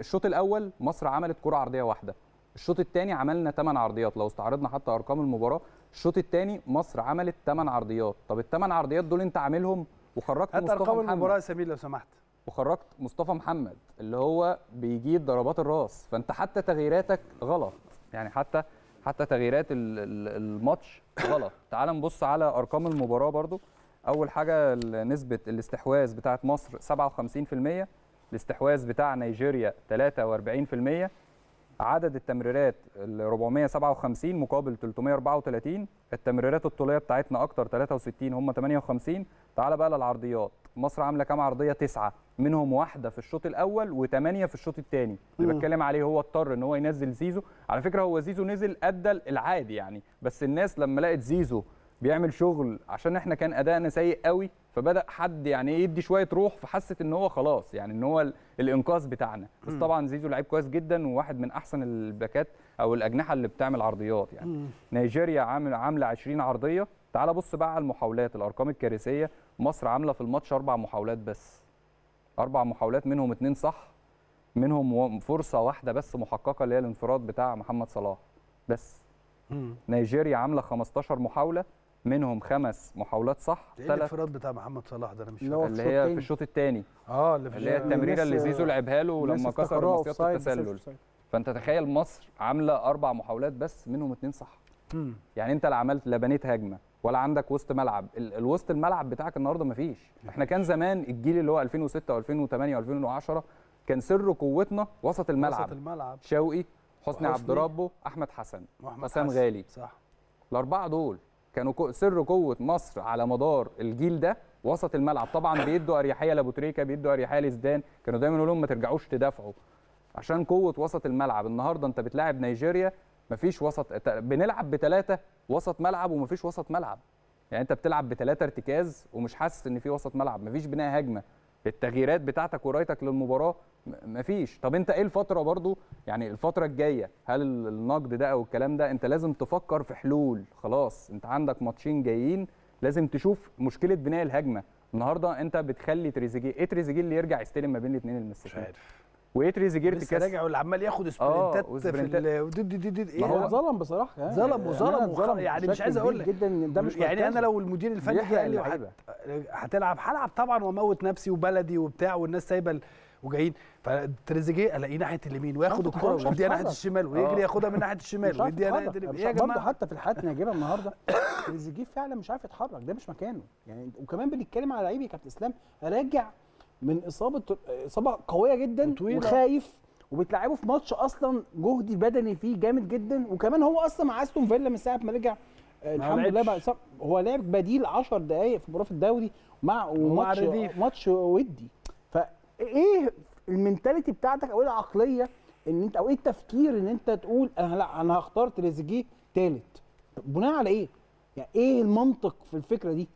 الشوط الاول مصر عملت كره عرضيه واحده الشوط الثاني عملنا 8 عرضيات لو استعرضنا حتى ارقام المباراه الشوط الثاني مصر عملت 8 عرضيات طب ال 8 عرضيات دول انت عاملهم وخرجت مصطفى محمد ارقام المباراه يا سمير لو سمحت وخرجت مصطفى محمد اللي هو بيجيب ضربات الراس فانت حتى تغييراتك غلط يعني حتى حتى تغييرات الماتش غلط تعال نبص على ارقام المباراه برضو اول حاجه نسبه الاستحواذ بتاعه مصر 57% الاستحواذ بتاع نيجيريا 43% عدد التمريرات ال 457 مقابل 334 التمريرات الطوليه بتاعتنا اكتر 63 هم 58 تعال بقى للعرضيات مصر عامله كام عرضيه تسعة منهم واحده في الشوط الاول وثمانيه في الشوط الثاني اللي بتكلم عليه هو اضطر ان هو ينزل زيزو على فكره هو زيزو نزل ادى العادي يعني بس الناس لما لقت زيزو بيعمل شغل عشان احنا كان ادائنا سيء قوي فبدا حد يعني إيه يدي شويه روح فحست ان هو خلاص يعني ان هو الانقاذ بتاعنا بس طبعا زيزو لعيب كويس جدا وواحد من احسن الباكات او الاجنحه اللي بتعمل عرضيات يعني نيجيريا عامل عامله 20 عرضيه تعال بص بقى على المحاولات الارقام الكارثيه مصر عامله في الماتش اربع محاولات بس اربع محاولات منهم اتنين صح منهم فرصه واحده بس محققه اللي هي الانفراد بتاع محمد صلاح بس نيجيريا عامله 15 محاوله منهم خمس محاولات صح إيه ثلاث الانفراد بتاع محمد صلاح ده انا مش فاكر اللي هي في الشوط الثاني اه اللي, اللي هي التمريره اللي زيزو لعبها له لما كسر مصيده التسلل فانت تخيل مصر عامله اربع محاولات بس منهم اثنين صح مم. يعني انت لا عملت لا بنيت هجمه ولا عندك وسط ملعب الوسط الملعب بتاعك النهارده ما فيش احنا كان زمان الجيل اللي هو 2006 و2008 و2010 كان سر قوتنا وسط الملعب وسط الملعب شوقي حسني عبد ربه احمد حسن وحسام غالي صح الاربعه دول كانوا سر قوه مصر على مدار الجيل ده وسط الملعب طبعا بيدوا اريحيه لابو تريكه بيدوا اريحيه لزدان كانوا دايما يقولوا لهم ما ترجعوش تدافعوا عشان قوه وسط الملعب النهارده انت بتلاعب نيجيريا مفيش وسط بنلعب بثلاثه وسط ملعب ومفيش وسط ملعب يعني انت بتلعب بثلاثه ارتكاز ومش حاسس ان في وسط ملعب مفيش بناء هجمه التغييرات بتاعتك ورايتك للمباراه مفيش طب انت ايه الفتره برضو يعني الفتره الجايه هل النقد ده او الكلام ده انت لازم تفكر في حلول خلاص انت عندك ماتشين جايين لازم تشوف مشكله بناء الهجمه النهارده انت بتخلي تريزيجيه ايه تريزيجيه اللي يرجع يستلم ما بين الاثنين المسكين مش عارف وايه تريزيجيه في كاس راجع واللي عمال ياخد آه، سبرنتات في ال... دي دي دي ايه ما هو إيه؟ ظلم بصراحه يعني ظلم وظلم وخ... يعني مش عايز اقول لك جدا ده مش يعني انا لو المدير الفني جه قال لي هتلعب هلعب طبعا واموت نفسي وبلدي وبتاع والناس سايبه وجايين فتريزيجيه الاقيه ناحيه اليمين وياخد الكره ويديها ناحيه الشمال ويجري آه. ياخدها من ناحيه الشمال ويديها ناحيه اليمين ايه يا جماعه حتى في الحالات اللي النهارده تريزيجيه فعلا مش عارف يتحرك ده مش مكانه يعني وكمان بنتكلم على لعيب يا كابتن اسلام راجع من اصابه اصابه قويه جدا وطويلة. وخايف وبتلعبه في ماتش اصلا جهدي بدني فيه جامد جدا وكمان هو اصلا مع استون فيلا من ساعه ما رجع آه، الحمد لله بقى هو لعب بديل 10 دقائق في مباراه في الدوري مع وماتش ماتش ودي فايه المنتاليتي بتاعتك او ايه العقليه ان انت او ايه التفكير ان انت تقول انا لا انا هختار تريزيجيه ثالث بناء على ايه؟ يعني ايه المنطق في الفكره دي؟